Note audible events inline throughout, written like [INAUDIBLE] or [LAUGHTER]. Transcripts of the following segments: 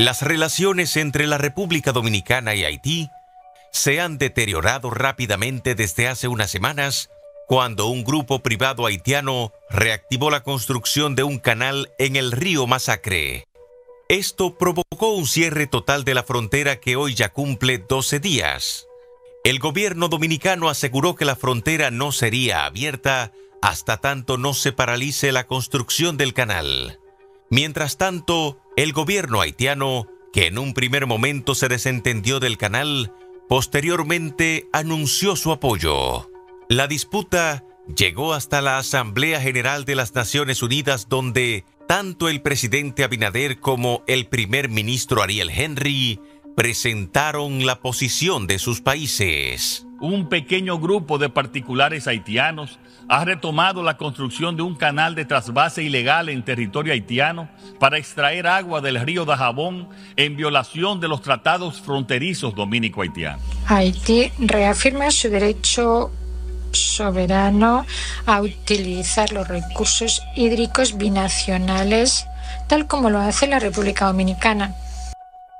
Las relaciones entre la República Dominicana y Haití se han deteriorado rápidamente desde hace unas semanas cuando un grupo privado haitiano reactivó la construcción de un canal en el río Masacre. Esto provocó un cierre total de la frontera que hoy ya cumple 12 días. El gobierno dominicano aseguró que la frontera no sería abierta hasta tanto no se paralice la construcción del canal. Mientras tanto, el gobierno haitiano, que en un primer momento se desentendió del canal, posteriormente anunció su apoyo. La disputa llegó hasta la Asamblea General de las Naciones Unidas donde tanto el presidente Abinader como el primer ministro Ariel Henry presentaron la posición de sus países. Un pequeño grupo de particulares haitianos ha retomado la construcción de un canal de trasvase ilegal en territorio haitiano para extraer agua del río Dajabón en violación de los tratados fronterizos dominico haitiano Haití reafirma su derecho soberano a utilizar los recursos hídricos binacionales, tal como lo hace la República Dominicana.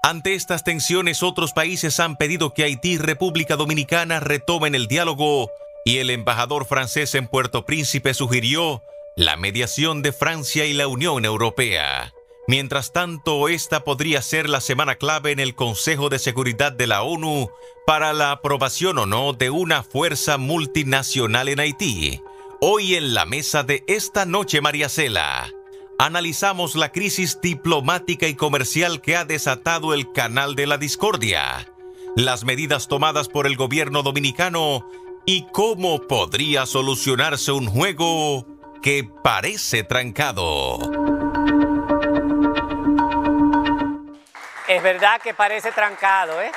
Ante estas tensiones, otros países han pedido que Haití y República Dominicana retomen el diálogo y el embajador francés en Puerto Príncipe sugirió la mediación de Francia y la Unión Europea. Mientras tanto, esta podría ser la semana clave en el Consejo de Seguridad de la ONU para la aprobación o no de una fuerza multinacional en Haití. Hoy en la mesa de esta noche, María Cela, analizamos la crisis diplomática y comercial que ha desatado el canal de la discordia, las medidas tomadas por el gobierno dominicano ¿Y cómo podría solucionarse un juego que parece trancado? Es verdad que parece trancado, ¿eh?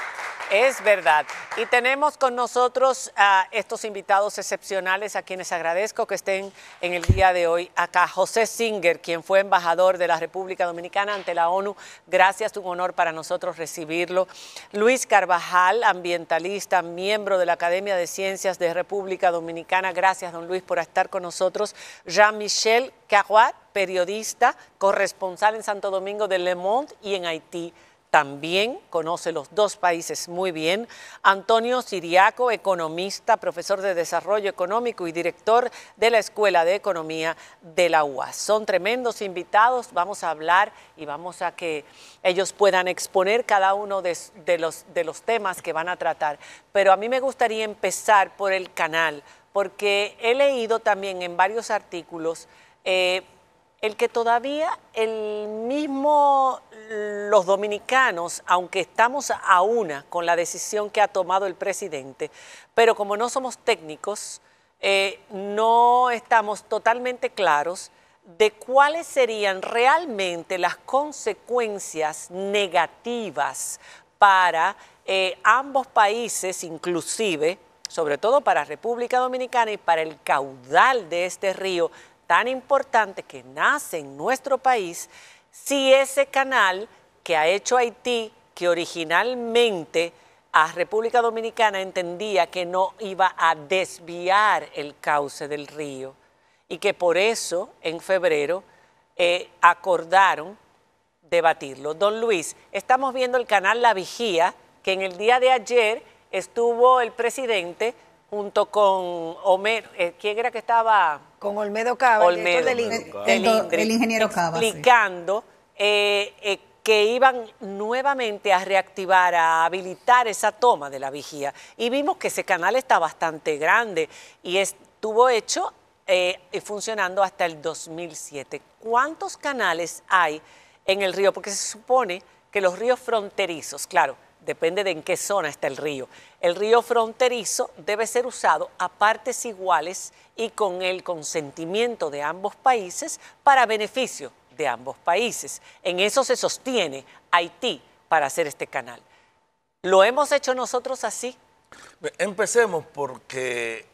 Es verdad. Y tenemos con nosotros a estos invitados excepcionales a quienes agradezco que estén en el día de hoy acá. José Singer, quien fue embajador de la República Dominicana ante la ONU. Gracias, un honor para nosotros recibirlo. Luis Carvajal, ambientalista, miembro de la Academia de Ciencias de República Dominicana. Gracias, don Luis, por estar con nosotros. Jean-Michel Caruat, periodista, corresponsal en Santo Domingo de Le Monde y en Haití también conoce los dos países muy bien. Antonio Siriaco, economista, profesor de Desarrollo Económico y director de la Escuela de Economía de la UAS. Son tremendos invitados, vamos a hablar y vamos a que ellos puedan exponer cada uno de, los, temas que van a tratar. Pero a mí me gustaría empezar por el canal, porque he leído también en varios artículos eh, el que todavía el mismo los dominicanos, aunque estamos a una con la decisión que ha tomado el presidente, pero como no somos técnicos, eh, no estamos totalmente claros de cuáles serían realmente las consecuencias negativas para eh, ambos países, inclusive, sobre todo para República Dominicana y para el caudal de este río, tan importante que nace en nuestro país, si ese canal que ha hecho Haití, que originalmente a República Dominicana entendía que no iba a desviar el cauce del río y que por eso en febrero eh, acordaron debatirlo. Don Luis, estamos viendo el canal La Vigía, que en el día de ayer estuvo el presidente junto con Homero, eh, ¿quién era que estaba? Con Olmedo Cava, el, del, ingeniero Cava. Explicando eh, eh, que iban nuevamente a reactivar, a habilitar esa toma de la vigía. Y vimos que ese canal está bastante grande y estuvo hecho eh, y funcionando hasta el 2007. ¿Cuántos canales hay en el río? Porque se supone que los ríos fronterizos, claro, depende de en qué zona está el río. El río fronterizo debe ser usado a partes iguales y con el consentimiento de ambos países para beneficio de ambos países. En eso se sostiene Haití para hacer este canal. ¿Lo hemos hecho nosotros así? Empecemos porque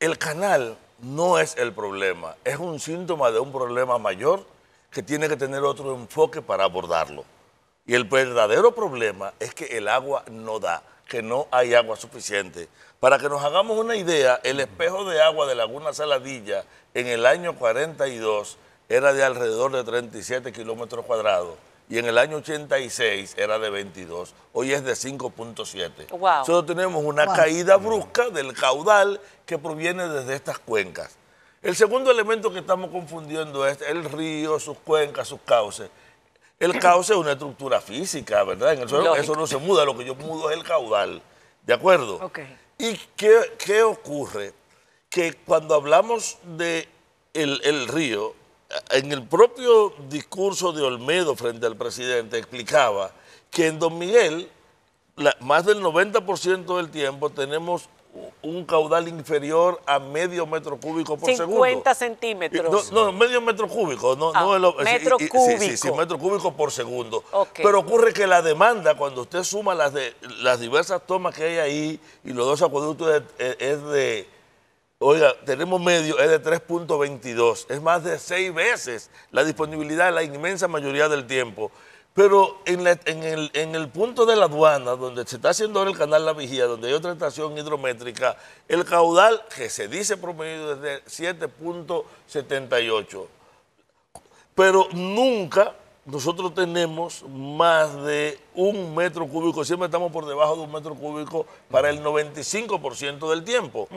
el canal no es el problema, es un síntoma de un problema mayor que tiene que tener otro enfoque para abordarlo. Y el verdadero problema es que el agua no da, que no hay agua suficiente. Para que nos hagamos una idea, el espejo de agua de Laguna Saladilla en el año 42 era de alrededor de 37 kilómetros cuadrados y en el año 86 era de 22, hoy es de 5.7. Solo tenemos una caída brusca del caudal que proviene desde estas cuencas. El segundo elemento que estamos confundiendo es el río, sus cuencas, sus cauces. El cauce es una estructura física, ¿verdad? En el suelo eso no se muda, lo que yo mudo es el caudal, ¿de acuerdo? ¿Y qué, ocurre? Que cuando hablamos de el, río, en el propio discurso de Olmedo frente al presidente explicaba que en Don Miguel más del 90% del tiempo tenemos un caudal inferior a medio metro cúbico por segundo. 50 centímetros. No, medio metro cúbico. No, no ah, metro cúbico. Sí, sí, metro cúbico por segundo. Pero ocurre que la demanda, cuando usted suma las, de, las diversas tomas que hay ahí y los dos acueductos es, de, oiga, tenemos medio, es de 3.22. Es más de seis veces la disponibilidad la inmensa mayoría del tiempo. Pero en, el, punto de la aduana, donde se está haciendo ahora el canal La Vigía, donde hay otra estación hidrométrica, el caudal que se dice promedio desde 7.78. Pero nunca nosotros tenemos más de un metro cúbico, siempre estamos por debajo de un metro cúbico para el 95% del tiempo.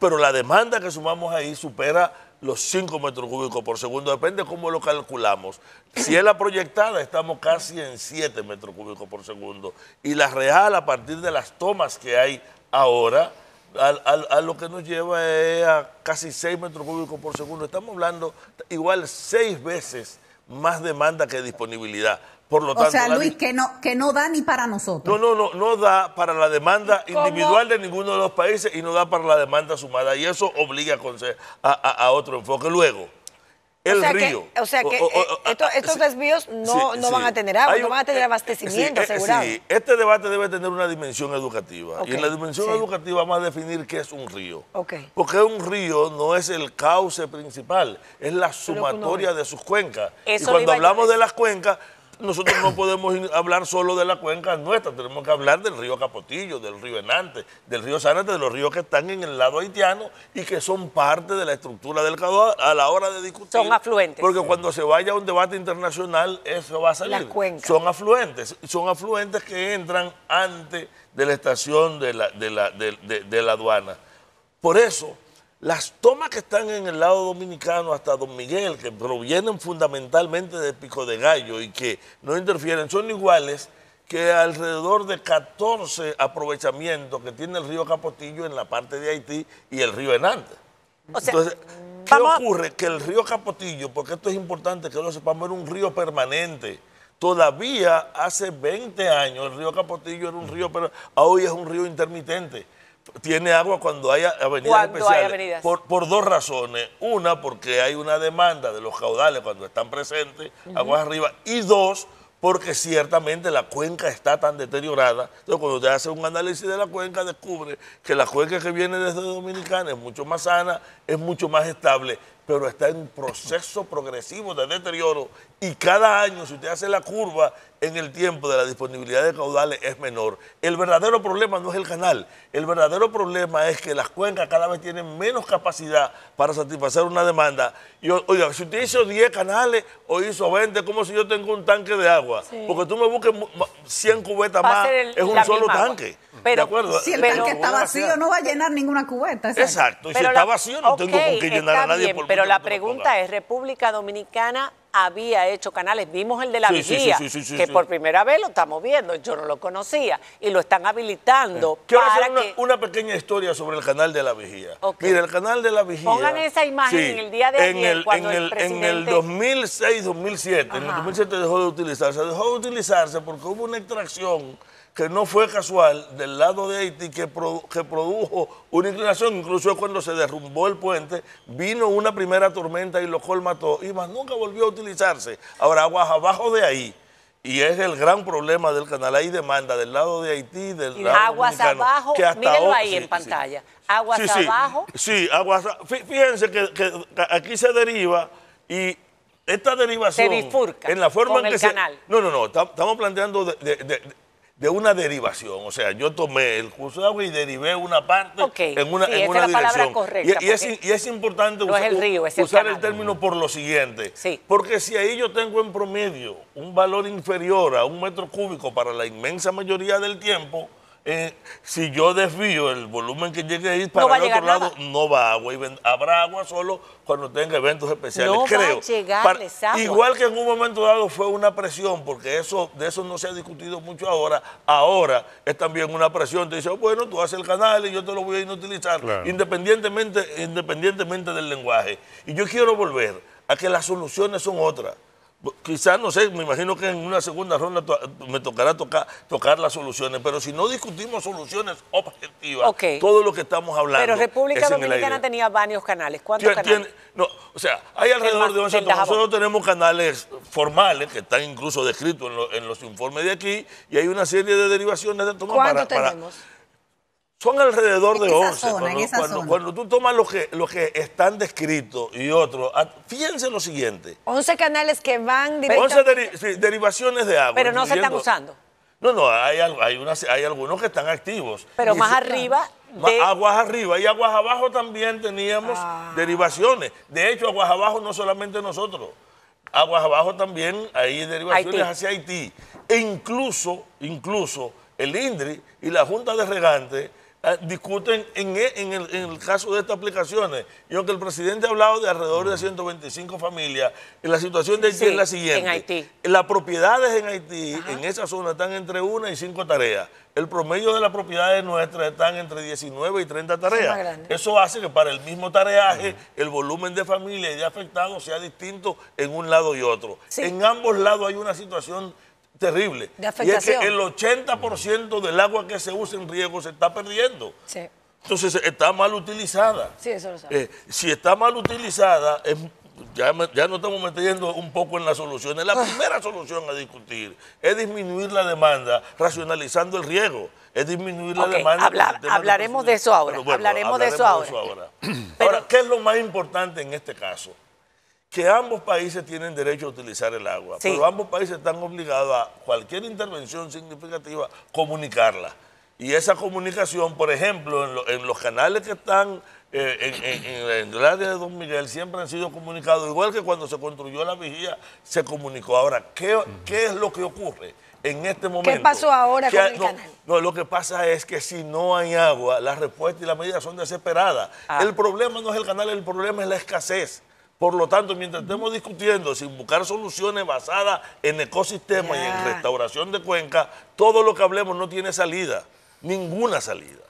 Pero la demanda que sumamos ahí supera los 5 metros cúbicos por segundo, depende cómo lo calculamos. Si es la proyectada, estamos casi en 7 metros cúbicos por segundo. Y la real, a partir de las tomas que hay ahora, a, lo que nos lleva es a casi 6 metros cúbicos por segundo. Estamos hablando igual 6 veces más demanda que disponibilidad o sea, Luis, que no, que no da ni para nosotros. No, no, no, no da para la demanda individual de ninguno de los países y no da para la demanda sumada. Y eso obliga a, a, otro enfoque. Luego, el río. o sea que estos, desvíos no, van a tener agua, no van a tener eh, eh, abastecimiento eh, asegurado. Sí, este debate debe tener una dimensión educativa. y en la dimensión educativa vamos a definir qué es un río. Porque un río no es el cauce principal, es la sumatoria de sus cuencas. y cuando hablamos de las cuencas, nosotros no podemos hablar solo de la cuenca nuestra, tenemos que hablar del río Capotillo, del río Enante, del río Sanate, de los ríos que están en el lado haitiano y que son parte de la estructura del Cadoa a la hora de discutir. Son afluentes. Porque cuando se vaya a un debate internacional, eso va a salir. Las cuencas. Son afluentes, son afluentes que entran antes de la estación de de la, de la aduana. Por eso las tomas que están en el lado dominicano hasta Don Miguel, que provienen fundamentalmente de Pico de Gallo y que no interfieren, son iguales que alrededor de 14 aprovechamientos que tiene el río Capotillo en la parte de Haití y el río Enante. Entonces, ¿qué ocurre? Que el río Capotillo, porque esto es importante que lo sepamos, era un río permanente. Todavía hace 20 años el río Capotillo era un río, pero hoy es un río intermitente tiene agua cuando hay avenidas especiales. Hay avenidas. Por, por, dos razones. Una, porque hay una demanda de los caudales cuando están presentes, aguas arriba. Y dos, porque ciertamente la cuenca está tan deteriorada. Entonces, cuando usted hace un análisis de la cuenca, descubre que la cuenca que viene desde Dominicana es mucho más sana, es mucho más estable pero está en proceso progresivo de deterioro y cada año, si usted hace la curva en el tiempo de la disponibilidad de caudales, es menor. El verdadero problema no es el canal, el verdadero problema es que las cuencas cada vez tienen menos capacidad para satisfacer una demanda. Y oiga, si usted hizo 10 canales o hizo 20, como si yo tengo un tanque de agua, porque tú me busques 100 cubetas más, es un solo tanque pero, Si el pero, está vacío, no va a llenar ninguna cubeta. Exacto. Y si está vacío, no tengo con qué llenar a nadie. Bien, pero la pregunta es, ¿República Dominicana había hecho canales? Vimos el de la sí, vigía, que por primera vez lo estamos viendo. Yo no lo conocía. Y lo están habilitando eh, Quiero hacer una, pequeña historia sobre el canal de la vigía. Mira, el canal de la vigía... Pongan esa imagen en el día de ayer, el, 2006, 2007. En el 2007 dejó de utilizarse. Dejó de utilizarse porque hubo una extracción que no fue casual del lado de Haití que, produjo una inclinación, incluso cuando se derrumbó el puente, vino una primera tormenta y lo colmató y más nunca volvió a utilizarse. Ahora aguas abajo de ahí. Y es el gran problema del canal. Hay demanda del lado de Haití, del y lado Aguas abajo, mírenlo ahí en pantalla. Aguas abajo. Sí, aguas Fíjense que, aquí se deriva y esta derivación... Se bifurca en la forma con el canal. no, no, no. Estamos planteando de de una derivación. O sea, yo tomé el curso de agua y derivé una parte en una, sí, en la dirección. Correcta, y, es, importante usar, el usar el término por lo siguiente. Porque si ahí yo tengo en promedio un valor inferior a un metro cúbico para la inmensa mayoría del tiempo, eh, si yo desvío el volumen que llegue ahí para el otro lado, no va agua. habrá agua solo cuando tenga eventos especiales, no creo. Va llegar, igual que en un momento dado fue una presión, porque eso de eso no se ha discutido mucho ahora. Ahora es también una presión. Te dice, oh, bueno, tú haces el canal y yo te lo voy a inutilizar, independientemente, independientemente del lenguaje. Y yo quiero volver a que las soluciones son otras. Quizás, no sé, me imagino que en una segunda ronda me tocará tocar, tocar las soluciones, pero si no discutimos soluciones objetivas, todo lo que estamos hablando. Pero República Dominicana tenía varios canales. ¿Cuántos canales? no, o sea, hay alrededor de 11. Nosotros tenemos canales formales que están incluso descritos en, los informes de aquí y hay una serie de derivaciones de tomar. ¿Cuántos tenemos? Son alrededor de 11. cuando, tú tomas los que, los que están descritos y otros, ah, fíjense lo siguiente. 11 canales que van directamente. 11 derivaciones de agua. Pero no se están usando. No, no, hay, hay, hay algunos que están activos. Pero más arriba. Aguas arriba y aguas abajo también teníamos ah. derivaciones. De hecho, aguas abajo no solamente nosotros. Aguas abajo también hay derivaciones hacia Haití. E incluso, incluso el INDRI y la Junta de Regantes Ah, discuten e, en, el, caso de estas aplicaciones. Y aunque el presidente ha hablado de alrededor de 125 familias, la situación de Haití es la siguiente. En Haití. Las propiedades en Haití, en esa zona, están entre una y cinco tareas. El promedio de las propiedades nuestras están entre 19 y 30 tareas. Eso hace que para el mismo tareaje el volumen de familias y de afectados sea distinto en un lado y otro. En ambos lados hay una situación terrible. Y es que el 80% del agua que se usa en riego se está perdiendo. Entonces está mal utilizada. Sí, eso lo sabe. Eh, si está mal utilizada, ya, ya nos estamos metiendo un poco en las soluciones. La ah. primera solución a discutir es disminuir la demanda, racionalizando el riego. Es disminuir la demanda. hablaremos de, eso ahora. hablaremos, de eso, ahora. eso ahora. ahora, ¿qué es lo más importante en este caso? que ambos países tienen derecho a utilizar el agua, pero ambos países están obligados a cualquier intervención significativa comunicarla. Y esa comunicación, por ejemplo, en, los canales que están eh, en, el área de Don Miguel, siempre han sido comunicados, igual que cuando se construyó la vigía, se comunicó. Ahora, ¿qué, qué es lo que ocurre? en este momento. ¿Qué pasó ahora con el canal? No, lo que pasa es que si no hay agua, la respuesta y la medida son desesperadas. Ah. El problema no es el canal, el problema es la escasez. Por lo tanto, mientras estemos discutiendo sin buscar soluciones basadas en ecosistema y en restauración de cuenca, todo lo que hablemos no tiene salida, ninguna salida.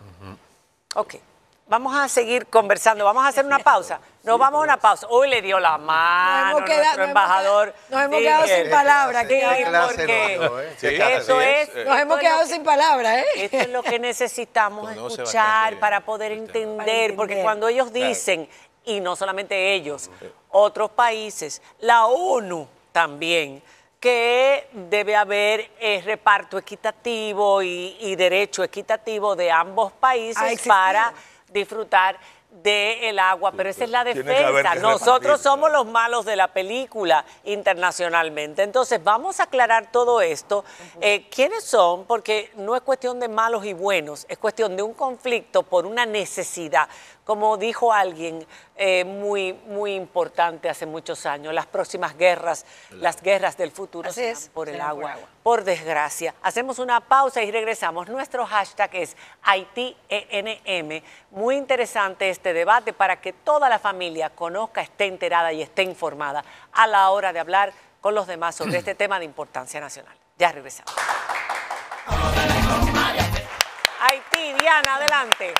Ok, vamos a seguir conversando, vamos a hacer una pausa. Nos vamos a una pausa. Hoy le dio la mano nuestro embajador. Nos hemos quedado, sin palabras. porque es, Nos hemos quedado sin palabras. ¿eh? Esto es lo que [LAUGHS] necesitamos escuchar para poder entender, Porque cuando ellos dicen, y no solamente ellos, otros países, la ONU también, que debe haber eh, reparto equitativo y, derecho equitativo de ambos países para disfrutar del agua, pero esa es la defensa. Nosotros somos los malos de la película internacionalmente. Entonces, vamos a aclarar todo esto. Eh, ¿Quiénes son? Porque no es cuestión de malos y buenos, es cuestión de un conflicto por una necesidad como dijo alguien eh, muy, muy importante hace muchos años, las próximas guerras, las guerras del futuro por el agua, por desgracia. Hacemos una pausa y regresamos. Nuestro hashtag es HaitiENM. Muy interesante este debate para que toda la familia conozca, esté enterada y esté informada a la hora de hablar con los demás sobre este [CLEARS THROAT] tema de importancia nacional. Ya regresamos. Haití, Diana, adelante.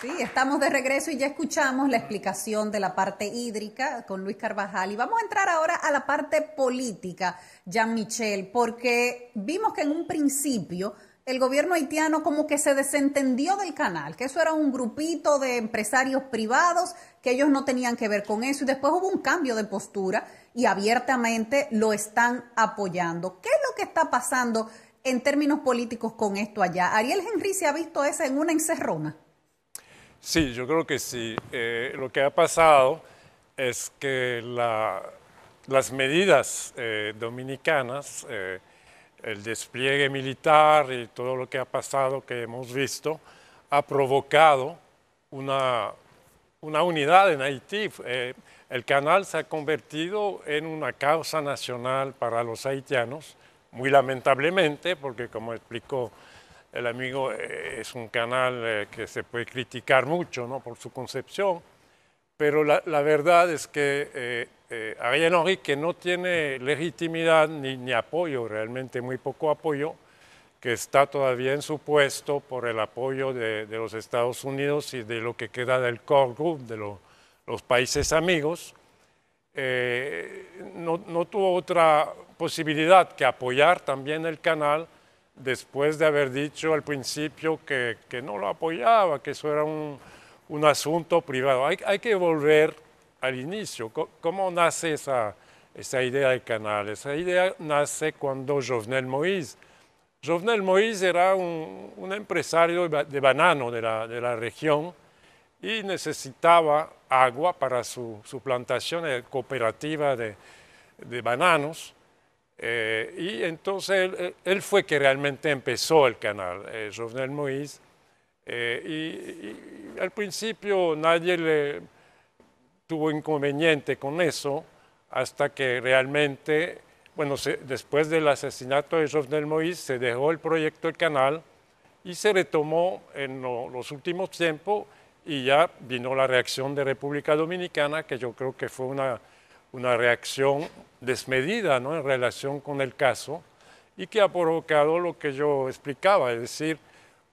Sí, estamos de regreso y ya escuchamos la explicación de la parte hídrica con Luis Carvajal. Y vamos a entrar ahora a la parte política, Jean-Michel, porque vimos que en un principio el gobierno haitiano como que se desentendió del canal, que eso era un grupito de empresarios privados, que ellos no tenían que ver con eso. Y después hubo un cambio de postura y abiertamente lo están apoyando. ¿Qué es lo que está pasando en términos políticos con esto allá? Ariel Henry se ha visto esa en una encerrona. Sí, yo creo que sí. Eh, lo que ha pasado es que las medidas eh, dominicanas, eh, el despliegue militar y todo lo que ha pasado que hemos visto, ha provocado una, una unidad en Haití. el canal se ha convertido en una causa nacional para los haitianos, muy lamentablemente, porque como explicó el Amigo eh, es un canal eh, que se puede criticar mucho por su concepción, pero la, verdad es que eh, eh, Ariel Henry, que no tiene legitimidad ni, apoyo, realmente muy poco apoyo, que está todavía en su puesto por el apoyo de, los Estados Unidos y de lo que queda del core group, de los países amigos, no tuvo otra posibilidad que apoyar también el canal después de haber dicho al principio que, no lo apoyaba, que eso era un, asunto privado. Hay, que volver al inicio. ¿Cómo, nace esa, idea de canal? Esa idea nace cuando Jovenel Moïse. Jovenel Moïse era un, empresario de banano de la, de la, región y necesitaba agua para su, plantación eh, cooperativa de bananos. Eh, y entonces eh, él, fue que realmente empezó el canal, eh, Jovenel Moïse. y, al principio nadie le tuvo inconveniente con eso, hasta que realmente, bueno, después del asesinato de Jovenel Moïse, se dejó el proyecto del canal y se retomó en los últimos tiempos y ya vino la reacción de República Dominicana, que yo creo que fue una una reacción desmedida ¿no? en relación con el caso y que ha provocado lo que yo explicaba, es decir,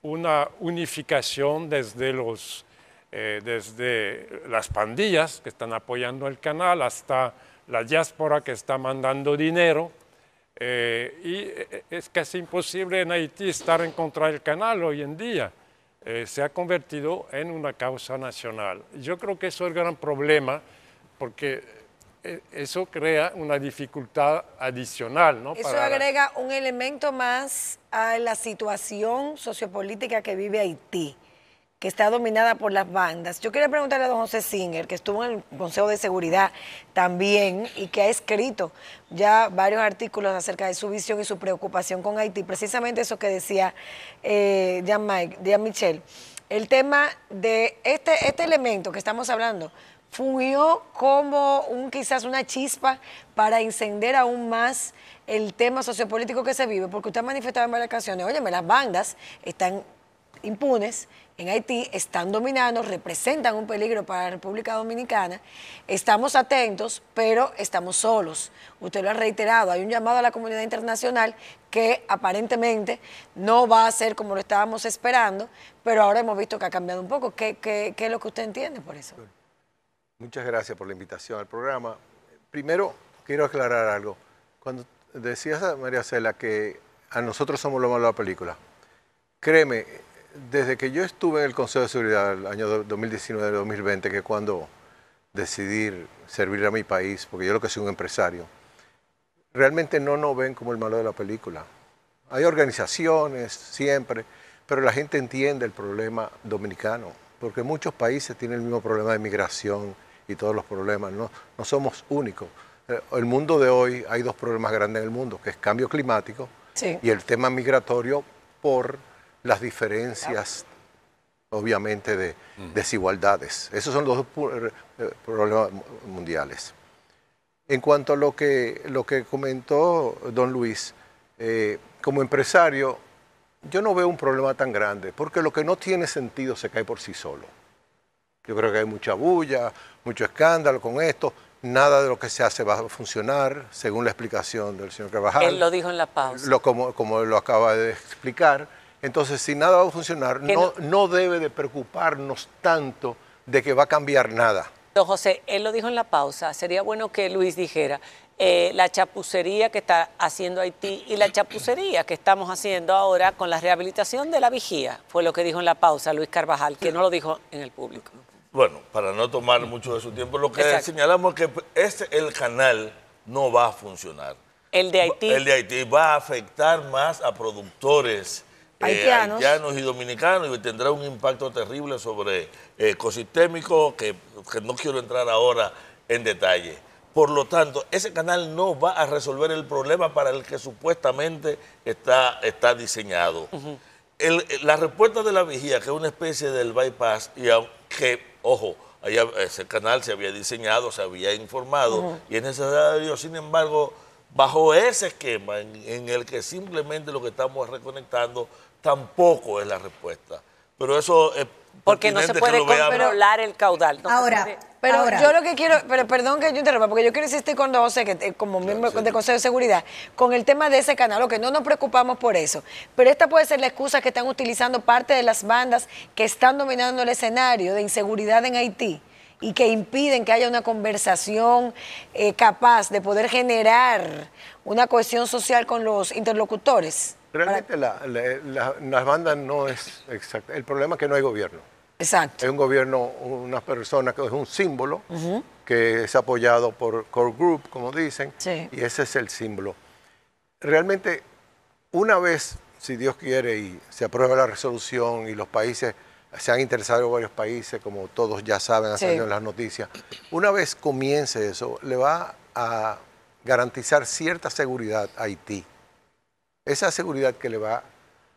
una unificación desde, los, eh, desde las pandillas que están apoyando el canal hasta la diáspora que está mandando dinero. Eh, y eh, es casi imposible en Haití estar en contra del canal hoy en día. se ha convertido en una causa nacional. Yo creo que eso es el gran problema, porque e, eso crea una dificultad adicional. ¿no? Eso agrega un elemento más a la situación sociopolítica que vive Haití, que está dominada por las bandas. Yo quería preguntarle a don José Singer, que estuvo en el Consejo de Seguridad también y que ha escrito ya varios artículos acerca de su visión y su preocupación con Haití, precisamente eso que decía eh, Jean-Michel. el tema de este, este elemento que estamos hablando, fungió como un, quizás una chispa para encender aún más el tema sociopolítico que se vive, porque usted ha manifestado en varias ocasiones, óyeme, las bandas están impunes en Haití, están dominando, representan un peligro para la República Dominicana, estamos atentos, pero estamos solos. Usted lo ha reiterado, hay un llamado a la comunidad internacional que aparentemente no va a ser como lo estábamos esperando, pero ahora hemos visto que ha cambiado un poco. ¿Qué, qué es lo que usted entiende por eso? Muchas gracias por la invitación al programa. Primero, quiero aclarar algo. Cuando decías a María Cela que a nosotros somos lo malo de la película, créeme, desde que yo estuve en el Consejo de Seguridad el año 2019-2020, que cuando decidí servir a mi país, porque yo lo que soy un empresario, realmente no nos ven como el malo de la película. Hay organizaciones siempre, pero la gente entiende el problema dominicano, porque muchos países tienen el mismo problema de migración, y todos los problemas. No, somos únicos. El mundo de hoy, hay dos problemas grandes en el mundo, que es cambio climático y el tema migratorio por las diferencias, obviamente, de desigualdades. Esos son los dos eh, problemas mundiales. En cuanto a lo que, lo que comentó don Luis, eh, como empresario, yo no veo un problema tan grande, porque lo que no tiene sentido se cae por sí solo. Yo creo que hay mucha bulla, mucho escándalo con esto. Nada de lo que se hace va a funcionar, según la explicación del señor Carvajal. Él lo dijo en la pausa. como, como lo acaba de explicar. Entonces, si nada va a funcionar, no, no, debe de preocuparnos tanto de que va a cambiar nada. Don José, él lo dijo en la pausa. Sería bueno que Luis dijera, eh, la chapucería que está haciendo Haití y la chapucería que estamos haciendo ahora con la rehabilitación de la vigía, fue lo que dijo en la pausa Luis Carvajal, que no lo dijo en el público bueno, para no tomar mucho de su tiempo, lo que señalamos es que este, el canal no va a funcionar. El de Haití. El de Haití va a afectar más a productores eh, haitianos, y dominicanos y tendrá un impacto terrible sobre eh, ecosistémico que, no quiero entrar ahora en detalle. Por lo tanto, ese canal no va a resolver el problema para el que supuestamente está, está diseñado. la respuesta de la vigía, que es una especie del bypass, y aunque Ojo, ese canal se había diseñado, se había informado y en y es necesario, sin embargo, bajo ese esquema en, en, el que simplemente lo que estamos reconectando tampoco es la respuesta. Pero eso es porque no se puede controlar el caudal. ahora, pero ahora. yo lo que quiero, pero perdón que yo interrumpa, porque yo quiero insistir con José, que eh, como miembro del Consejo de Seguridad, con el tema de ese canal, que no nos preocupamos por eso, pero esta puede ser la excusa que están utilizando parte de las bandas que están dominando el escenario de inseguridad en Haití y que impiden que haya una conversación eh, capaz de poder generar una cohesión social con los interlocutores. Realmente la, las bandas no es exacta. El problema es que no hay gobierno. Exacto. Es un gobierno, una persona que es un símbolo, que es apoyado por Core Group, como dicen, y ese es el símbolo. Realmente, una vez, si Dios quiere, y se aprueba la resolución y los países, se han interesado varios países, como todos ya saben, han salido en las noticias, una vez comience eso, le va a garantizar cierta seguridad a Haití. Esa seguridad que le va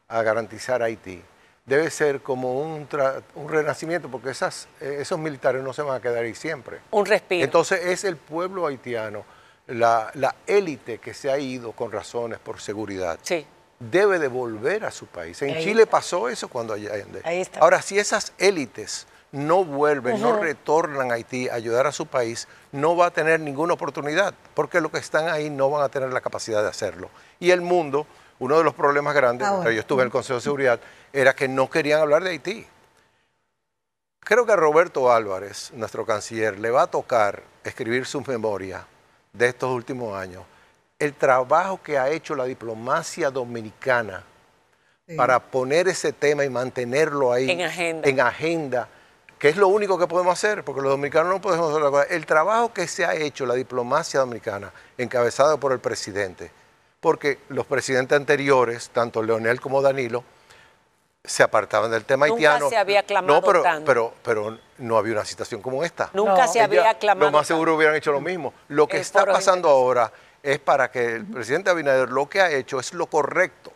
a garantizar a Haití debe ser como un, un renacimiento, porque esas, eh, esos militares no se van a quedar ahí siempre. Un respiro. Entonces es el pueblo haitiano, la, élite que se ha ido con razones por seguridad. Debe de volver a su país. En Chile pasó eso cuando Ahí Ahora, si esas élites no vuelven, no retornan a Haití a ayudar a su país, no va a tener ninguna oportunidad, porque los que están ahí no van a tener la capacidad de hacerlo. Y el mundo uno de los problemas grandes, ah, yo estuve en el mm. Consejo de Seguridad, era que no querían hablar de Haití. Creo que a Roberto Álvarez, nuestro canciller, le va a tocar escribir sus memorias de estos últimos años, el trabajo que ha hecho la diplomacia dominicana para poner ese tema y mantenerlo ahí en agenda. en agenda. que es lo único que podemos hacer, porque los dominicanos no podemos hacer la cosa. El trabajo que se ha hecho la diplomacia dominicana, encabezado por el presidente, porque los presidentes anteriores, tanto Leonel como Danilo, se apartaban del tema haitiano. Nunca se había aclamado no, pero, Pero, no había una situación como esta. Nunca se había aclamado. Lo más seguro hubieran hecho lo mismo. Lo que está pasando ahora es para que el presidente Abinader lo que ha hecho es lo correcto.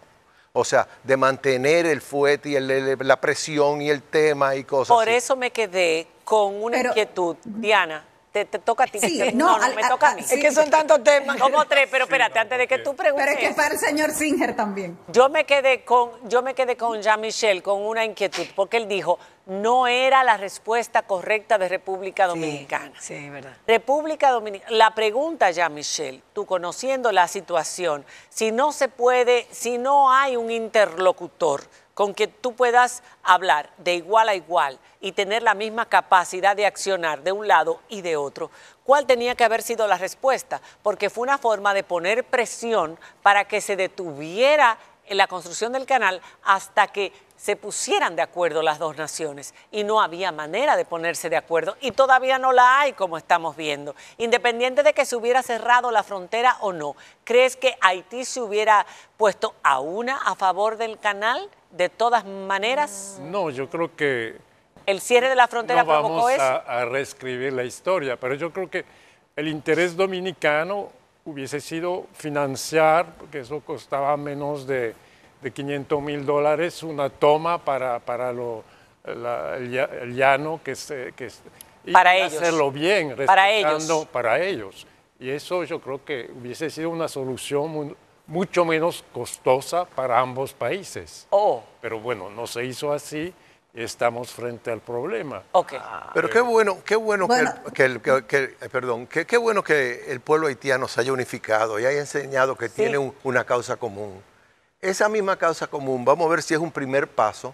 O sea, de mantener el fuete y la presión y el tema y cosas. Por eso me quedé con una inquietud. Diana, te, toca a ti. [LAUGHS] no, no, me toca a mí. Es que son tantos temas. Como [LAUGHS] tres, pero espérate, antes de que tú preguntes. Pero es que para el señor Singer también. Yo me quedé con, yo me quedé con Jean Michel con una inquietud, porque él dijo, no era la respuesta correcta de República Dominicana. Sí, sí verdad. República Dominicana. La pregunta, Jean Michel, tú conociendo la situación, si no se puede, si no hay un interlocutor con que tú puedas hablar de igual a igual y tener la misma capacidad de accionar de un lado y de otro. ¿Cuál tenía que haber sido la respuesta? Porque fue una forma de poner presión para que se detuviera la construcción del canal hasta que se pusieran de acuerdo las dos naciones y no había manera de ponerse de acuerdo y todavía no la hay como estamos viendo. Independiente de que se hubiera cerrado la frontera o no, ¿crees que Haití se hubiera puesto a una a favor del canal? de todas maneras? No, yo creo que... El cierre de la frontera vamos A, reescribir la historia, pero yo creo que el interés dominicano hubiese sido financiar, porque eso costaba menos de, de 500 mil dólares, una toma para, para lo, el, llano que se... Que, para hacerlo bien, respetando para ellos. para ellos. Y eso yo creo que hubiese sido una solución mucho menos costosa para ambos países. Oh. Pero bueno, no se hizo así estamos frente al problema. Ah, Pero qué eh. bueno, qué bueno, Que, el, eh, perdón, qué, bueno que el pueblo haitiano se haya unificado y haya enseñado que tiene una causa común. Esa misma causa común, vamos a ver si es un primer paso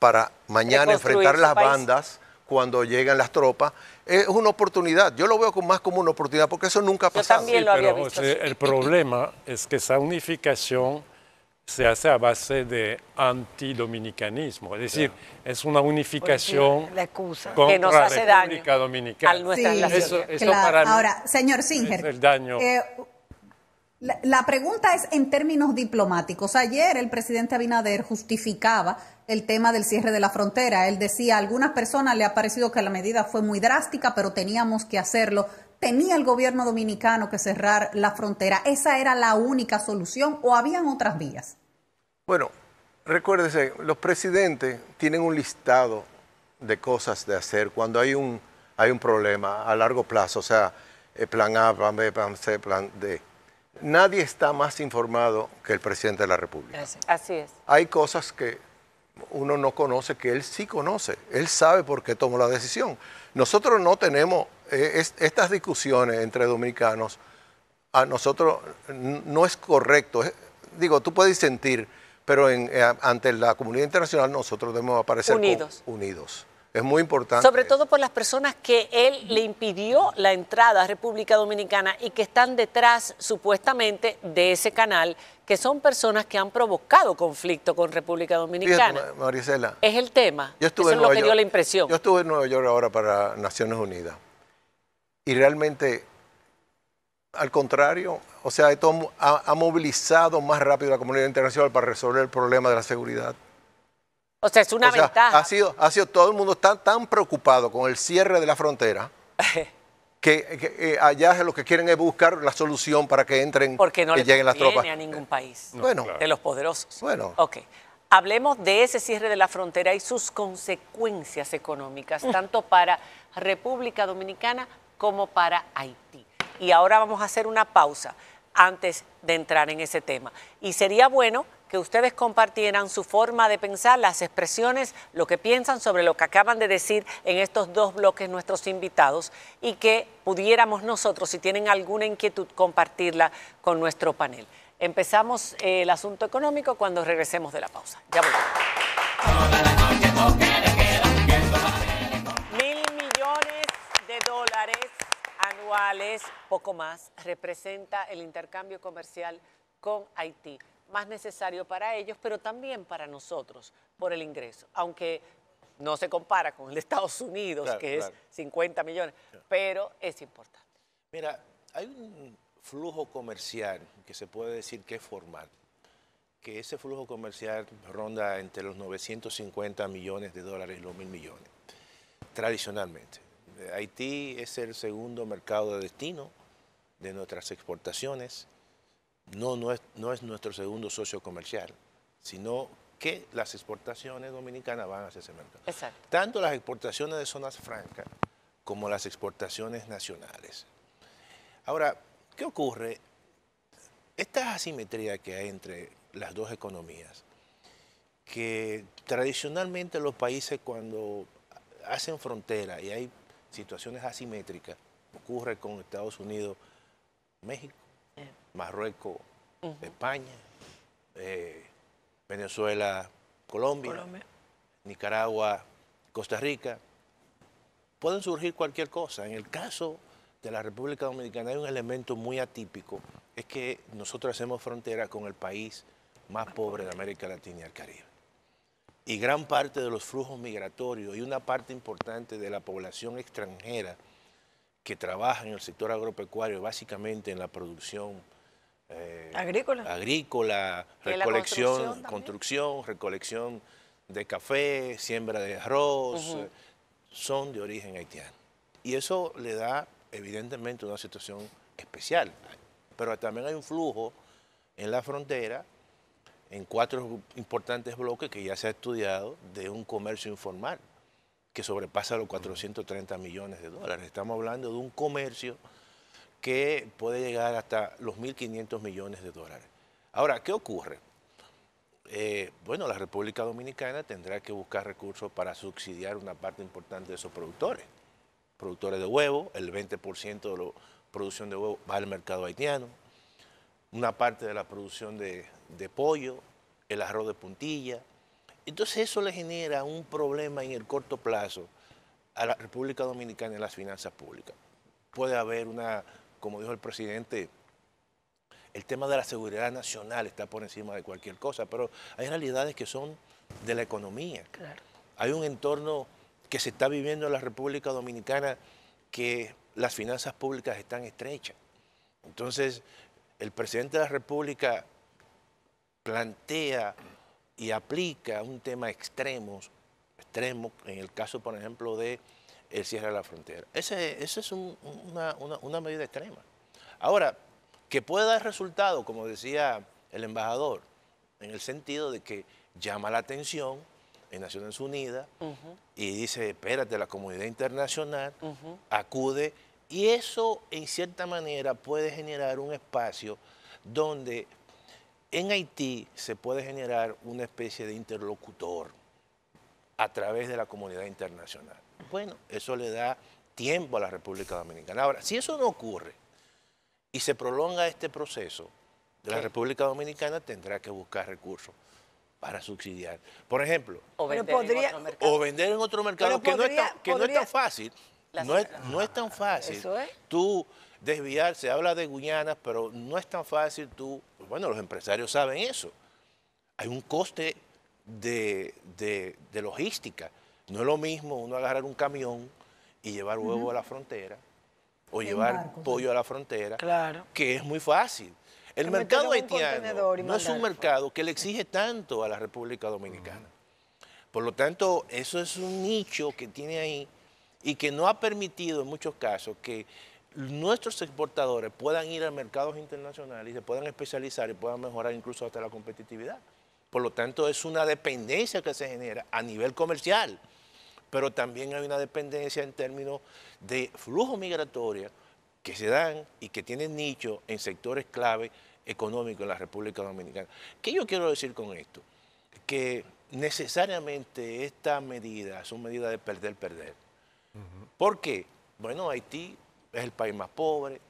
para mañana enfrentar las bandas cuando llegan las tropas es una oportunidad. Yo lo veo más como una oportunidad porque eso nunca ha Yo también lo eh, el problema es que esa unificación se hace a base de antidominicanismo. Es decir, es una unificación la que nos hace daño Dominicana. nuestra Ahora, señor Singer, eh, la, pregunta es en términos diplomáticos. Ayer el presidente Abinader justificaba el tema del cierre de la frontera. Él decía, a algunas personas le ha parecido que la medida fue muy drástica, pero teníamos que hacerlo. ¿Tenía el gobierno dominicano que cerrar la frontera? ¿Esa era la única solución o habían otras vías? Bueno, recuérdese, los presidentes tienen un listado de cosas de hacer cuando hay un, hay un problema a largo plazo, o sea, eh, plan A, plan B, plan C, plan D Nadie está más informado que el presidente de la República. Así es. Hay cosas que uno no conoce que él sí conoce. Él sabe por qué tomó la decisión. Nosotros no tenemos eh, estas discusiones entre dominicanos. A nosotros no es correcto. digo, tú puedes sentir, pero eh, ante la comunidad internacional nosotros debemos aparecer unidos. unidos. Es muy importante. Sobre todo por las personas que él le impidió la entrada a República Dominicana y que están detrás supuestamente de ese canal, que son personas que han provocado conflicto con República Dominicana. Marisela. Es el tema. Yo estuve Eso es lo que dio la impresión. Yo estuve en Nueva York ahora para Naciones Unidas. Y realmente, al contrario, o sea, ha, ha movilizado más rápido a la comunidad internacional para resolver el problema de la seguridad. O sea, es una ventaja. Ha sido, ha sido todo el mundo está tan preocupado con el cierre de la frontera [LAUGHS] que, eh, allá lo que quieren es buscar la solución para que entren Porque no lleguen las tropas. a ningún país bueno, de los poderosos. Bueno. Ok. Hablemos de ese cierre de la frontera y sus consecuencias económicas, mm. tanto para República Dominicana como para Haití. Y ahora vamos a hacer una pausa antes de entrar en ese tema. Y sería bueno que ustedes compartieran su forma de pensar, las expresiones, lo que piensan sobre lo que acaban de decir en estos dos bloques nuestros invitados y que pudiéramos nosotros, si tienen alguna inquietud, compartirla con nuestro panel. Empezamos eh, el asunto económico cuando regresemos de la pausa. Ya volvemos. Mil millones de dólares anuales, poco más, representa el intercambio comercial con Haití más necesario para ellos, pero también para nosotros, por el ingreso. Aunque no se compara con el de Estados Unidos, que es 50 millones, pero es importante. Mira, hay un flujo comercial que se puede decir que es formal, que ese flujo comercial ronda entre los 950 millones de dólares y los mil millones, tradicionalmente. Haití es el segundo mercado de destino de nuestras exportaciones no, es, es nuestro segundo socio comercial, sino que las exportaciones dominicanas van hacia ese mercado. Exacto. Tanto las exportaciones de zonas francas como las exportaciones nacionales. Ahora, ¿qué ocurre? Esta asimetría que hay entre las dos economías, que tradicionalmente los países cuando hacen frontera y hay situaciones asimétricas, ocurre con Estados Unidos, México, Marruecos, España, eh, Venezuela, Colombia, Nicaragua, Costa Rica. Pueden surgir cualquier cosa. En el caso de la República Dominicana hay un elemento muy atípico, es que nosotros hacemos frontera con el país más pobre de América Latina y el Caribe. Y gran parte de los flujos migratorios y una parte importante de la población extranjera que trabaja en el sector agropecuario, básicamente en la producción eh, agrícola, agrícola recolección, construcción, recolección de café, siembra de arroz, eh, son de origen haitiano. Y eso le da evidentemente una situación especial. Pero también hay un flujo en la frontera, en cuatro importantes bloques que ya se ha estudiado, de un comercio informal que sobrepasa los 430 millones de dólares. Estamos hablando de un comercio que puede llegar hasta los 1.500 millones de dólares. Ahora, ¿qué ocurre? Eh, bueno, la República Dominicana tendrá que buscar recursos para subsidiar una parte importante de sus productores. Productores de huevo, el 20% de la producción de huevo va al mercado haitiano, una parte de la producción de, de pollo, el arroz de puntilla. Entonces eso le genera un problema en el corto plazo a la República Dominicana en las finanzas públicas. Puede haber una como dijo el presidente, el tema de la seguridad nacional está por encima de cualquier cosa, pero hay realidades que son de la economía. Hay un entorno que se está viviendo en la República Dominicana que las finanzas públicas están estrechas. Entonces, el presidente de la República plantea y aplica un tema extremo, extremo en el caso, por ejemplo, de el cierre de la frontera. Esa es una, medida extrema. Ahora, que puede dar resultado, como decía el embajador, en el sentido de que llama la atención en Naciones Unidas y dice, espérate, la comunidad internacional acude y eso en cierta manera puede generar un espacio donde en Haití se puede generar una especie de interlocutor a través de la comunidad internacional. Bueno, eso le da tiempo a la República Dominicana. Ahora, si eso no ocurre y se prolonga este proceso, la República Dominicana tendrá que buscar recursos para subsidiar. Por ejemplo, o vender, en, otro mercado. que, no, es tan, fácil. No es, tan fácil tú desviar, se habla de Guyanas, pero no es tan fácil tú, bueno, los empresarios saben eso. Hay un coste de logística, no es lo mismo uno agarrar un camión y llevar huevo a la frontera o llevar pollo a la frontera, que es muy fácil. El mercado haitiano no es un mercado que le exige tanto a la República Dominicana. Por lo tanto, eso es un nicho que tiene ahí y que no ha permitido en muchos casos que nuestros exportadores puedan ir a mercados internacionales y se puedan especializar y puedan mejorar incluso hasta la competitividad. Por lo tanto, es una dependencia que se genera a nivel comercial pero también hay una dependencia en términos de flujo migratorio que se dan y que tienen nicho en sectores clave económicos en la República Dominicana. ¿Qué yo quiero decir con esto? Que necesariamente esta medida son una medida de perder, perder. ¿Por qué? Bueno, Haití es el país más pobre,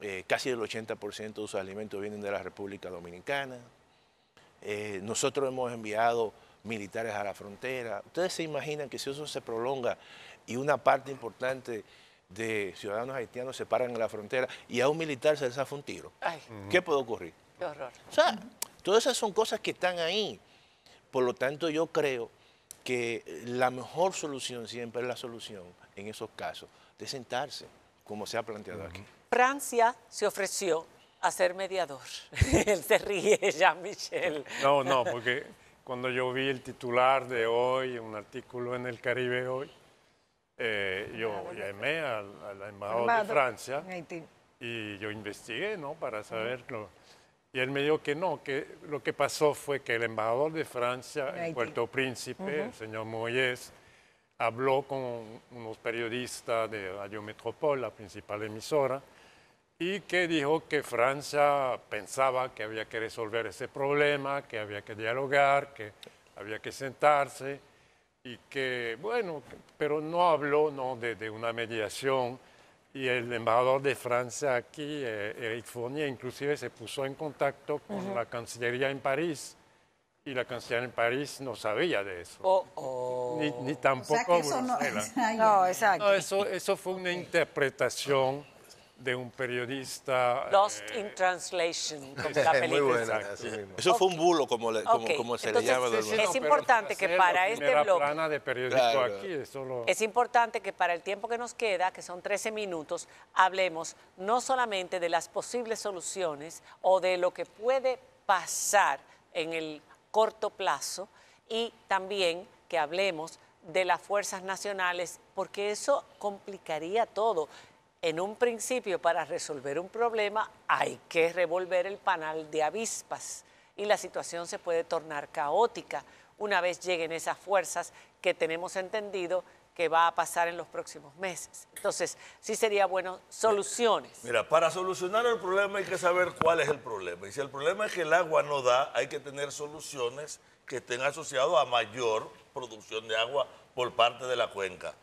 eh, casi el 80% de sus alimentos vienen de la República Dominicana. Eh, nosotros hemos enviado militares a la frontera. ¿Ustedes se imaginan que si eso se prolonga y una parte importante de ciudadanos haitianos se paran en la frontera y a un militar se les hace un tiro? ¿Qué puede ocurrir? Qué horror. O sea, todas esas son cosas que están ahí. Por lo tanto, yo creo que la mejor solución siempre es la solución, en esos casos, de sentarse, como se ha planteado aquí. Francia se ofreció a ser mediador. [LAUGHS] Él se ríe, Jean-Michel. No, no, porque cuando yo vi el titular de hoy, un artículo en el Caribe hoy, eh, yo llamé al, embajador de Francia y yo investigué, Para saberlo. Y él me dijo que no, que lo que pasó fue que el embajador de Francia en, Puerto Príncipe, el señor Moyes, habló con unos periodistas de Radio Metropol, la principal emisora, y que dijo que Francia pensaba que había que resolver ese problema, que había que dialogar, que había que sentarse y que, bueno, pero no habló no, de, una mediación y el embajador de Francia aquí, eh, Eric Fournier, inclusive se puso en contacto con la Cancillería en París y la Cancillería en París no sabía de eso. Oh, ni, oh. tampoco eso, no, [LAUGHS] exacto. eso fue una interpretación de un periodista. Lost eh, in Translation, [LAUGHS] como la película. eso, fue un bulo, como, se le llama. es importante que para este blog. es importante que para el tiempo que nos queda, que son 13 minutos, hablemos no solamente de las posibles soluciones o de lo que puede pasar en el corto plazo y también que hablemos de las fuerzas nacionales, porque eso complicaría todo en un principio para resolver un problema hay que revolver el panal de avispas y la situación se puede tornar caótica una vez lleguen esas fuerzas que tenemos entendido que va a pasar en los próximos meses. Entonces, sí sería bueno soluciones. Mira, para solucionar el problema hay que saber cuál es el problema. Y si el problema es que el agua no da, hay que tener soluciones que estén asociadas a mayor producción de agua por parte de la cuenca.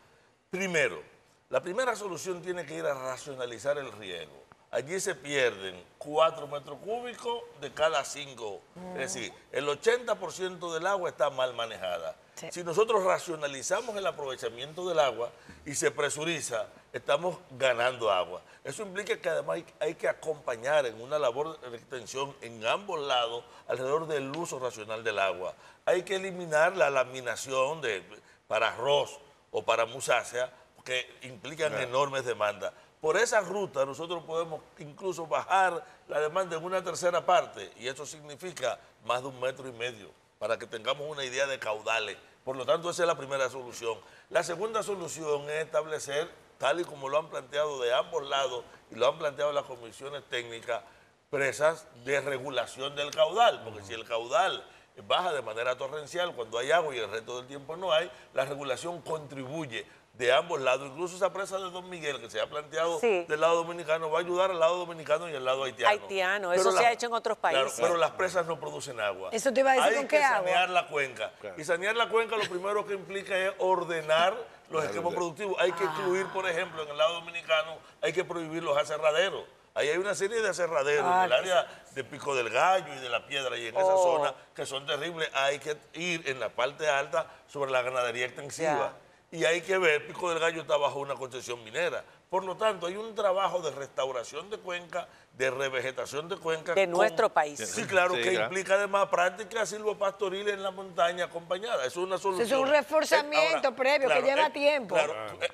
Primero, la primera solución tiene que ir a racionalizar el riego. Allí se pierden 4 metros cúbicos de cada 5. Es decir, el 80% del agua está mal manejada. Si nosotros racionalizamos el aprovechamiento del agua y se presuriza, estamos ganando agua. Eso implica que además hay, que acompañar en una labor de extensión en ambos lados alrededor del uso racional del agua. Hay que eliminar la laminación de, para arroz o para musácea que implican enormes demandas. Por esa ruta nosotros podemos incluso bajar la demanda en una tercera parte y eso significa más de un metro y medio para que tengamos una idea de caudales. Por lo tanto, esa es la primera solución. La segunda solución es establecer, tal y como lo han planteado de ambos lados y lo han planteado las comisiones técnicas, presas de regulación del caudal, porque si el caudal baja de manera torrencial cuando hay agua y el resto del tiempo no hay, la regulación contribuye de ambos lados. Incluso esa presa de Don Miguel que se ha planteado del lado dominicano va a ayudar al lado dominicano y al lado haitiano. Haitiano, eso se ha hecho en otros países. pero las presas no producen agua. Eso te iba a decir Hay qué agua. Hay que sanear la cuenca. Y sanear la cuenca lo primero que implica es ordenar [LAUGHS] los esquemas productivos. Hay que ah. incluir, por ejemplo, en el lado dominicano, hay que prohibir los aserraderos. Ahí hay una serie de aserraderos ah, en el área de Pico del Gallo y de la Piedra y en esa oh. zona que son terribles. Hay que ir en la parte alta sobre la ganadería extensiva. Y hay que ver, Pico del Gallo está bajo una concesión minera. Por lo tanto, hay un trabajo de restauración de cuenca, de revegetación de cuenca. De nuestro país. Sí, claro, que implica además prácticas silvopastoriles en la montaña acompañada. es una solución. Es un reforzamiento eh, previo que lleva eh, tiempo.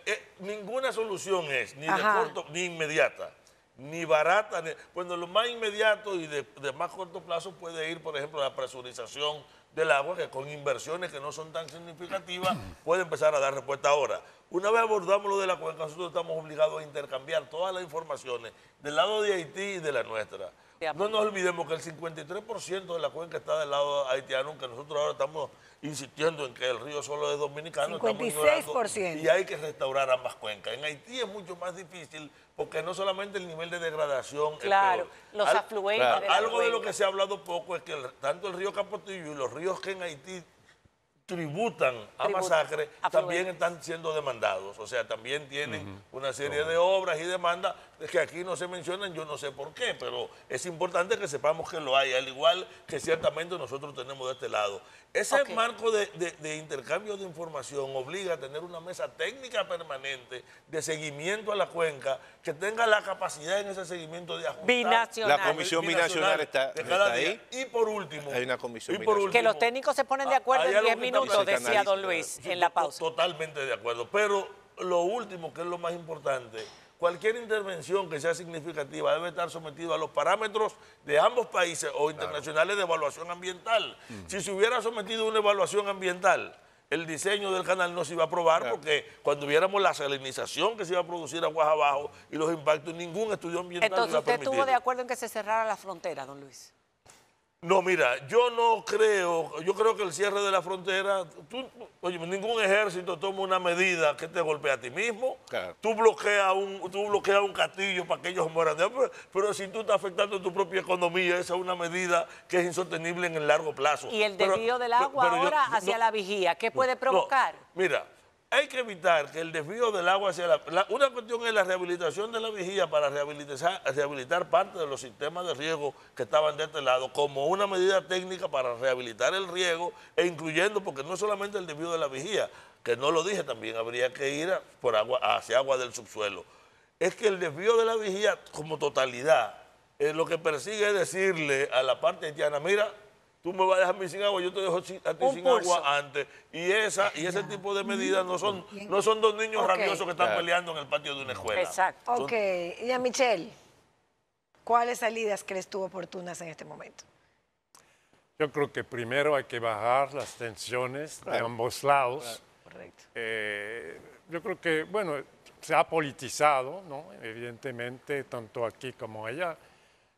Eh, ninguna solución es ni de corto ni inmediata ni barata. Cuando Bueno, lo más inmediato y de, de, más corto plazo puede ir, por ejemplo, la presurización del agua, que con inversiones que no son tan significativas, puede empezar a dar respuesta ahora. Una vez abordamos lo de la cuenca, nosotros estamos obligados a intercambiar todas las informaciones del lado de Haití y de la nuestra. No nos olvidemos que el 53% de la cuenca está del lado haitiano, aunque nosotros ahora estamos insistiendo en que el río solo es dominicano. 56%. y hay que restaurar ambas cuencas. En Haití es mucho más difícil porque no solamente el nivel de degradación. Claro, los afluentes. algo de lo que se ha hablado poco es que tanto el río Capotillo y los ríos que en Haití tributan a masacre también están siendo demandados. O sea, también tienen una serie de obras y demandas que aquí no se mencionan, yo no sé por qué, pero es importante que sepamos que lo hay, al igual que ciertamente nosotros tenemos de este lado. Ese marco de, intercambio de información obliga a tener una mesa técnica permanente de seguimiento a la cuenca que tenga la capacidad en ese seguimiento de ajustar. Binacional. La comisión binacional, está, ahí. Y por último. Hay una comisión y por último, Que los técnicos se ponen ah, de acuerdo en 10 minutos, decía don Luis en la pausa. Totalmente de acuerdo. Pero lo último, que es lo más importante cualquier intervención que sea significativa debe estar sometida a los parámetros de ambos países o internacionales de evaluación ambiental. Si se hubiera sometido una evaluación ambiental, el diseño del canal no se iba a aprobar porque cuando viéramos la salinización que se iba a producir aguas abajo y los impactos, ningún estudio ambiental Entonces, iba a ¿usted estuvo de acuerdo en que se cerrara la frontera, don Luis? No, mira, yo no creo, yo creo que el cierre de la frontera, oye, ningún ejército toma una medida que te golpea a ti mismo, tú bloqueas un, un castillo para que ellos mueran, de pero si tú estás afectando tu propia economía, esa es una medida que es insostenible en el largo plazo. Y el desvío del agua ahora hacia la vigía, ¿qué puede provocar? mira, hay que evitar que el desvío del agua hacia la, Una cuestión es la rehabilitación de la vigía para rehabilitar, rehabilitar parte de los sistemas de riego que estaban de este lado como una medida técnica para rehabilitar el riego e incluyendo, porque no solamente el desvío de la vigía, que no lo dije, también habría que ir por agua, hacia agua del subsuelo. Es que el desvío de la vigía como totalidad eh, lo que persigue es decirle a la parte haitiana, mira, tú me vas a dejar a mí sin agua, yo te dejo a ti sin agua antes. Y, esa, y ese tipo de medidas no son, no son dos niños rabiosos que están peleando en el patio de una escuela. Exacto. Ok, y a Michelle, ¿cuáles salidas crees tú oportunas en este momento? Yo creo que primero hay que bajar las tensiones de ambos lados. Correcto. Eh, yo creo que, bueno, se ha politizado, ¿no? evidentemente, tanto aquí como allá.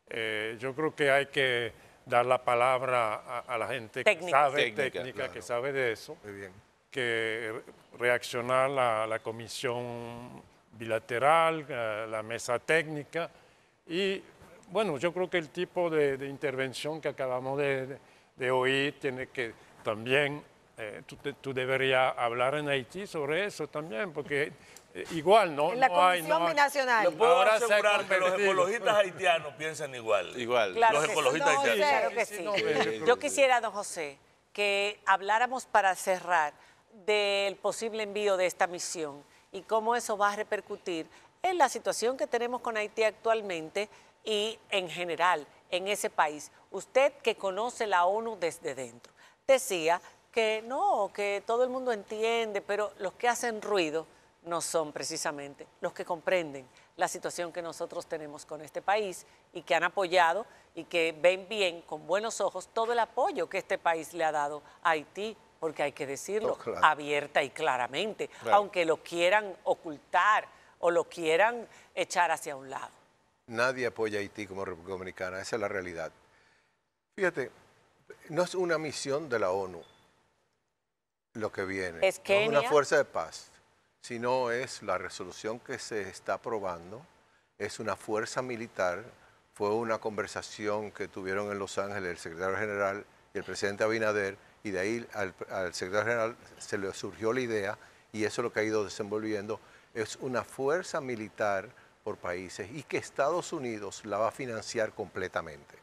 Eh, yo creo que hay que dar la palabra a, la gente que sabe técnica, que sabe de eso, que reaccionar la, la comisión bilateral, eh, la mesa técnica y bueno, yo creo que el tipo de, intervención que acabamos de, oír tiene que también, eh, tú deberías hablar en Haití sobre eso también, porque eh, igual, ¿no? En la Comisión puedo asegurar pero los ecologistas haitianos piensan igual. Igual. los ecologistas haitianos. Claro que Yo quisiera, don José, que habláramos para cerrar del posible envío de esta misión y cómo eso va a repercutir en la situación que tenemos con Haití actualmente y en general en ese país. Usted que conoce la ONU desde dentro, decía que no, que todo el mundo entiende, pero los que hacen ruido no son precisamente los que comprenden la situación que nosotros tenemos con este país y que han apoyado y que ven bien, con buenos ojos, todo el apoyo que este país le ha dado a Haití, porque hay que decirlo oh, abierta y claramente, aunque lo quieran ocultar o lo quieran echar hacia un lado. Nadie apoya a Haití como República Dominicana, esa es la realidad. Fíjate, no es una misión de la ONU lo que viene, es, una fuerza de paz sino es la resolución que se está aprobando, es una fuerza militar, fue una conversación que tuvieron en Los Ángeles el secretario general y el presidente Abinader, y de ahí al, secretario general se le surgió la idea, y eso es lo que ha ido desenvolviendo, es una fuerza militar por países y que Estados Unidos la va a financiar completamente.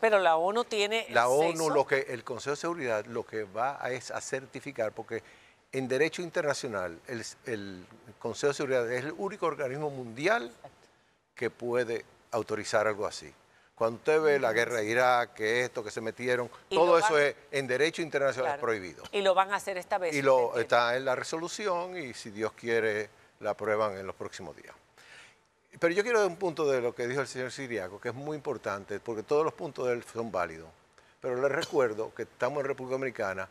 Pero la ONU tiene... La ONU, lo que, el Consejo de Seguridad lo que va es a certificar, porque en derecho internacional, el, Consejo de Seguridad es el único organismo mundial que puede autorizar algo así. Cuando usted ve la guerra de Irak, que esto, que se metieron, todo eso es, en derecho internacional prohibido. Y lo van a hacer esta vez. Y lo, está en la resolución y si Dios quiere la aprueban en los próximos días. Pero yo quiero dar un punto de lo que dijo el señor Siriaco, que es muy importante, porque todos los puntos de él son válidos. Pero les recuerdo que estamos en República Dominicana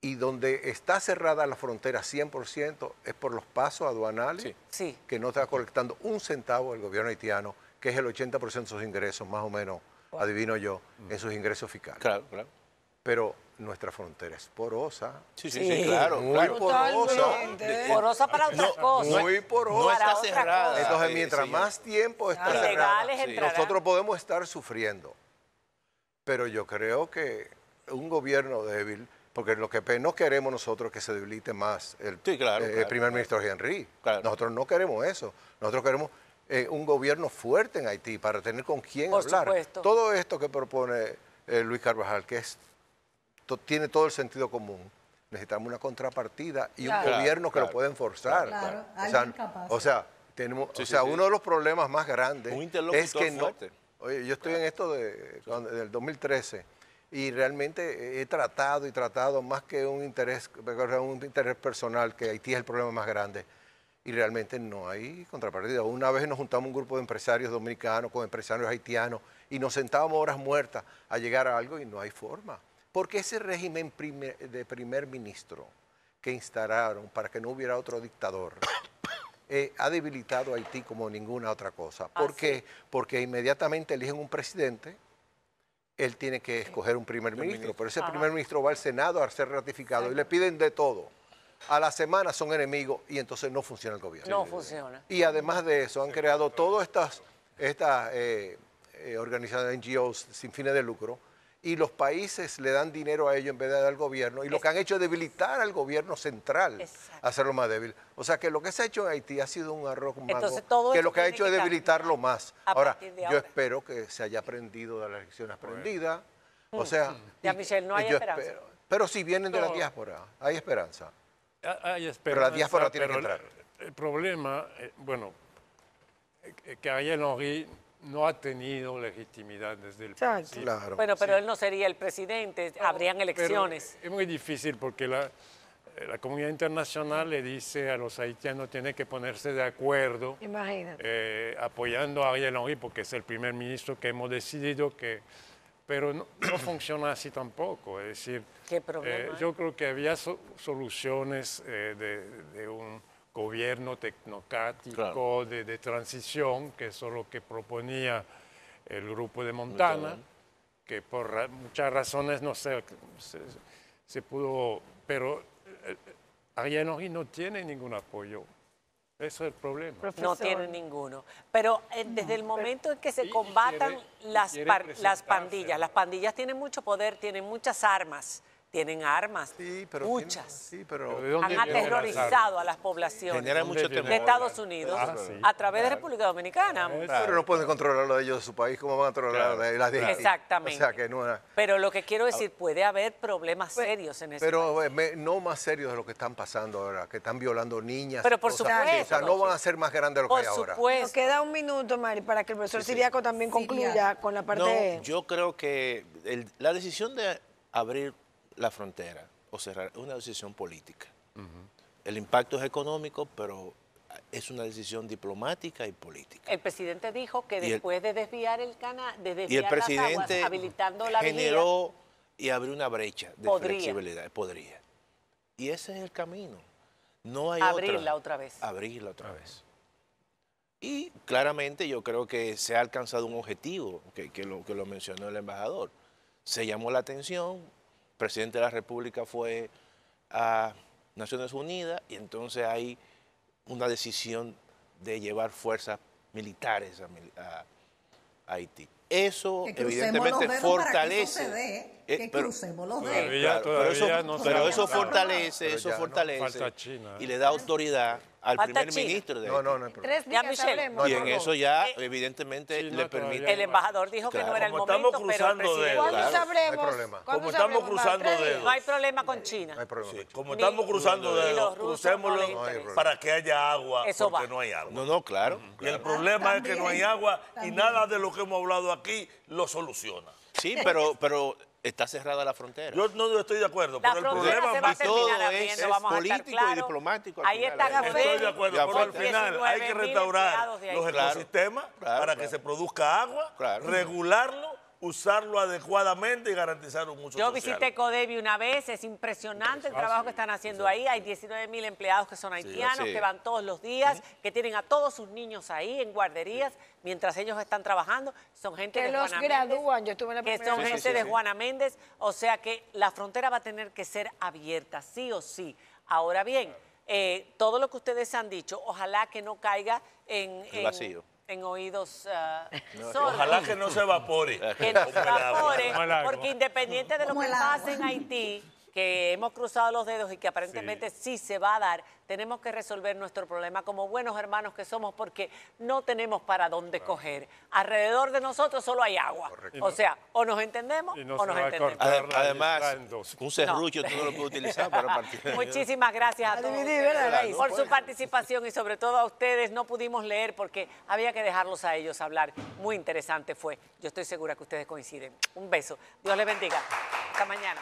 y donde está cerrada la frontera 100% es por los pasos aduanales, que no está colectando un centavo el gobierno haitiano, que es el 80% de sus ingresos, más o menos, adivino yo, mm. en sus ingresos fiscales. Claro, claro. Pero nuestra frontera es porosa. Sí, sí, sí, claro. Muy porosa. Porosa para otras cosas. Muy porosa. No está cerrada. Entonces, mientras más tiempo está cerrada, nosotros podemos estar sufriendo. Pero yo creo que un gobierno débil porque lo que no queremos nosotros que se debilite más el, eh, primer ministro Henry. Nosotros no queremos eso. Nosotros queremos eh, un gobierno fuerte en Haití para tener con quién hablar. Todo esto que propone eh, Luis Carvajal, que es, tiene todo el sentido común. Necesitamos una contrapartida y un gobierno que lo pueda forzar. O sea, tenemos, o sea uno de los problemas más grandes es que no. Oye, yo estoy en esto de, del 2013 y realmente he tratado y tratado más que un interés, un interés personal, que Haití es el problema más grande. Y realmente no hay contrapartida. Una vez nos juntamos un grupo de empresarios dominicanos con empresarios haitianos y nos sentábamos horas muertas a llegar a algo y no hay forma. Porque ese régimen de primer ministro que instalaron para que no hubiera otro dictador [COUGHS] eh, ha debilitado a Haití como ninguna otra cosa. ¿Por ah, qué? Porque inmediatamente eligen un presidente él tiene que escoger un primer ministro, pero ese primer ministro va al Senado a ser ratificado y le piden de todo. A la semana son enemigos y entonces no funciona el gobierno. No funciona. Y además de eso, han creado todas estas, estas eh, eh, organizaciones, NGOs sin fines de lucro, y los países le dan dinero a ellos en vez de dar al gobierno. Y lo que han hecho es debilitar al gobierno central, hacerlo más débil. O sea que lo que se ha hecho en Haití ha sido un arroz mago que lo que ha hecho es debilitarlo más. Ahora, yo espero que se haya aprendido de las lecciones aprendidas. O mm. sea, ya Michelle, no hay esperanza. pero si vienen de la diáspora, hay esperanza. Ah, hay esperanza. Pero la diáspora tiene que entrar. El problema, eh, bueno, eh, que Ariel Henry no ha tenido legitimidad desde el principio. Claro. Bueno, pero él no sería el presidente, habrían elecciones. es muy difícil porque la, comunidad internacional le dice a los haitianos tiene que ponerse de acuerdo. Eh, apoyando a Ariel Henry porque es el primer ministro que hemos decidido que... Pero no, funciona así tampoco, es decir... ¿Qué problema? Eh, yo creo que había soluciones eh, de un gobierno tecnocrático de, transición, que es lo que proponía el grupo de Montana, que por muchas razones no se, se, pudo, pero eh, eh, Ariano y no tiene ningún apoyo. Eso es el problema. No tiene ninguno. Pero eh, desde el momento en que se combatan las, las pandillas, las pandillas tienen mucho poder, tienen muchas armas. Tienen armas, muchas. han aterrorizado a las poblaciones de Estados Unidos ah, a través de República Dominicana. Pero no pueden controlarlo ellos de su país, como van a controlar las de Exactamente. O sea, que Pero lo que quiero decir, puede haber problemas pues, serios en ese Pero país. Pero eh, no más serios de lo que están pasando ahora, que están violando niñas. Pero por supuesto. O sea, no van a ser más grandes de lo que hay supuesto. Nos queda un minuto, Mari, para que el profesor Siriaco también concluya con la parte... No, yo creo que la decisión de abrir la frontera o cerrar es una decisión política. El impacto es económico, pero es una decisión diplomática y política. El presidente dijo que después de desviar el canal, de desviar y el presidente habilitando la generó y abrió una brecha de flexibilidad, podría. Y ese es el camino. No hay abrirla otra, vez. Abrirla otra vez. Y claramente yo creo que se ha alcanzado un objetivo, que, que, lo, que lo mencionó el embajador. Se llamó la atención, presidente de la República fue a Naciones Unidas y entonces hay una decisión de llevar fuerzas militares a, Haití. Eso evidentemente fortalece. pero eso, fortalece, eso fortalece. Y le ¿eh? da autoridad al primer ministro. De no, no, no hay problema. ya, Michelle. y en eso ya, eh, evidentemente, le permite... El embajador dijo que no era el momento, estamos pero No hay como estamos cruzando dedos. No hay problema con China. No hay problema. como estamos cruzando dedos, crucémoslo para que haya agua, eso porque no hay agua. No, no, claro. Y el problema es que no hay agua y nada de lo que hemos hablado aquí lo soluciona. Sí, pero Está cerrada la frontera. Yo no estoy de acuerdo, la pero el problema se va a todo es, político y diplomático. Ahí están está Estoy de acuerdo, pero al final hay que restaurar los ecosistemas para que se produzca agua, regularlo usarlo adecuadamente y garantizar un mucho. Yo visité Codebi una vez, es impresionante el trabajo que están haciendo ahí. Hay 19 mil empleados que son haitianos, que van todos los días, que tienen a todos sus niños ahí en guarderías, mientras ellos están trabajando. Son gente de que los gradúan. Yo estuve en la primera Que son gente de Juana Méndez. O sea que la frontera va a tener que ser abierta, sí o sí. Ahora bien, eh, todo lo que ustedes han dicho, ojalá que no caiga en... El vacío en oídos uh, Ojalá que no se evapore. Que no se evapore, porque independiente de lo que pase en Haití, que hemos cruzado los dedos y que aparentemente sí. se va a dar, tenemos que resolver nuestro problema como buenos hermanos que somos porque no tenemos para dónde coger. Alrededor de nosotros solo hay agua. O sea, o nos entendemos o nos entendemos. Además, un serrucho tú lo puedes utilizar para participar. [LAUGHS] Muchísimas gracias a todos por su pues. participación y sobre todo a ustedes. No pudimos leer porque había que dejarlos a ellos hablar. Muy interesante fue. Yo estoy segura que ustedes coinciden. Un beso. Dios les bendiga. Hasta mañana.